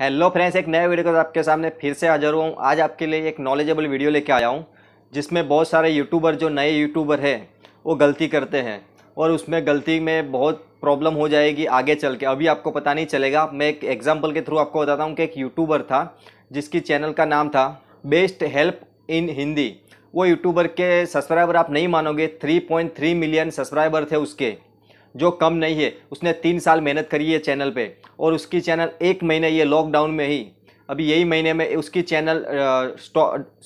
hello friends एक नए video के आपके सामने फिर से हाजिर हुआ हूँ आज आपके लिए एक नॉलेजेबल वीडियो लेके आया हूँ जिसमें बहुत सारे यूट्यूबर जो नए यूट्यूबर हैं वो गलती करते हैं और उसमें गलती में बहुत प्रॉब्लम हो जाएगी आगे चल के अभी आपको पता नहीं चलेगा मैं एक एग्जाम्पल के थ्रू आपको बताता हूँ कि एक यूट्यूबर था जिसकी चैनल का नाम था बेस्ट हेल्प इन हिंदी वो यूट्यूबर के सब्सक्राइबर आप नहीं मानोगे 3.3 मिलियन सब्सक्राइबर थे उसके जो कम नहीं है उसने तीन साल मेहनत करी है चैनल पे और उसकी चैनल एक महीने ये लॉकडाउन में ही अभी यही महीने में उसकी चैनल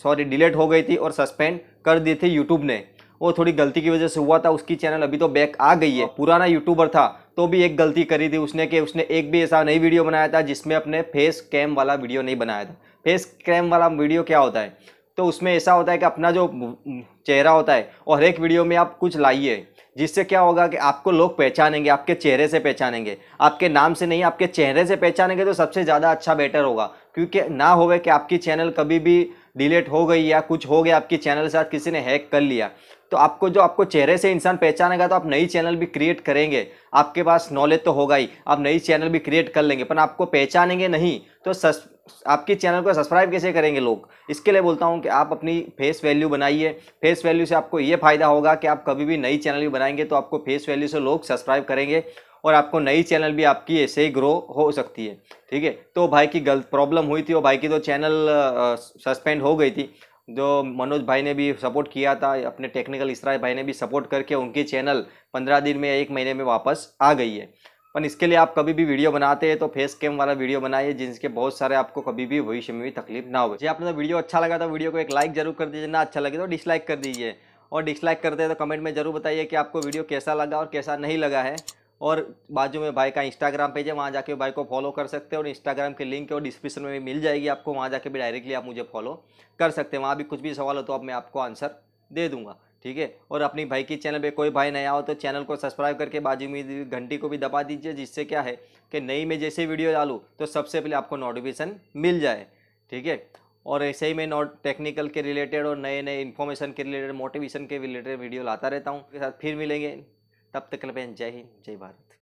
सॉरी डिलीट हो गई थी और सस्पेंड कर दी थी यूट्यूब ने वो थोड़ी गलती की वजह से हुआ था उसकी चैनल अभी तो बैक आ गई है पुराना यूट्यूबर था तो भी एक गलती करी थी उसने कि उसने एक भी ऐसा नई वीडियो बनाया था जिसमें अपने फेस कैम वाला वीडियो नहीं बनाया था फेस कैम वाला वीडियो क्या होता है तो उसमें ऐसा होता है कि अपना जो चेहरा होता है और हर एक वीडियो में आप कुछ लाइए जिससे क्या होगा कि आपको लोग पहचानेंगे आपके चेहरे से पहचानेंगे आपके नाम से नहीं आपके चेहरे से पहचानेंगे तो सबसे ज़्यादा अच्छा बेटर होगा क्योंकि ना होवे कि आपकी चैनल कभी भी डिलीट हो गई या कुछ हो गया आपकी चैनल के साथ किसी ने हैक कर लिया तो आपको जो आपको चेहरे से इंसान पहचानेगा तो आप नई चैनल भी क्रिएट करेंगे आपके पास नॉलेज तो होगा ही आप नई चैनल भी क्रिएट कर लेंगे पर आपको पहचानेंगे नहीं तो सस आपके चैनल को सब्सक्राइब कैसे करेंगे लोग इसके लिए बोलता हूँ कि आप अपनी फेस वैल्यू बनाइए फेस वैल्यू से आपको ये फ़ायदा होगा कि आप कभी भी नई चैनल भी बनाएंगे तो आपको फेस वैल्यू से लोग सब्सक्राइब करेंगे और आपको नई चैनल भी आपकी ऐसे ही ग्रो हो सकती है ठीक है तो भाई की गलत प्रॉब्लम हुई थी और भाई की तो चैनल सस्पेंड हो गई थी जो मनोज भाई ने भी सपोर्ट किया था अपने टेक्निकल इसरा भाई ने भी सपोर्ट करके उनकी चैनल पंद्रह दिन में एक महीने में वापस आ गई है पर इसके लिए आप कभी भी वीडियो बनाते हैं तो फेस कैम वाला वीडियो बनाइए जिसके बहुत सारे आपको कभी भी भविष्य में भी तकलीफ ना हो जी आपने तो वीडियो अच्छा लगा तो वीडियो को एक लाइक जरूर कर दीजिए ना अच्छा लगे तो डिसलाइक कर दीजिए और डिसलाइक करते हैं तो कमेंट में जरूर बताइए कि आपको वीडियो कैसा लगा और कैसा नहीं लगा है और बाजू में भाई का इंस्टाग्राम पेज है वहाँ जाके भाई को फॉलो कर सकते हैं और इंस्टाग्राम के लिंक और डिस्क्रिप्शन में भी मिल जाएगी आपको वहाँ जाके भी डायरेक्टली आप मुझे फॉलो कर सकते हैं वहाँ भी कुछ भी सवाल हो तो अब मैं आपको आंसर दे दूँगा ठीक है और अपनी भाई की चैनल पे कोई भाई नया हो तो चैनल को सब्सक्राइब करके बाजू में घंटी को भी दबा दीजिए जिससे क्या है कि नई में जैसे वीडियो डालूँ तो सबसे पहले आपको नोटिफिकेशन मिल जाए ठीक है और ऐसे ही मैं नॉट टेक्निकल के रिलेटेड और नए नए इन्फॉर्मेशन के रिलेटेड मोटिवेशन के रिलेटेड वीडियो लाता रहता हूँ उसके साथ फिर मिलेंगे तब तक लपेन जय हिंद जय भारत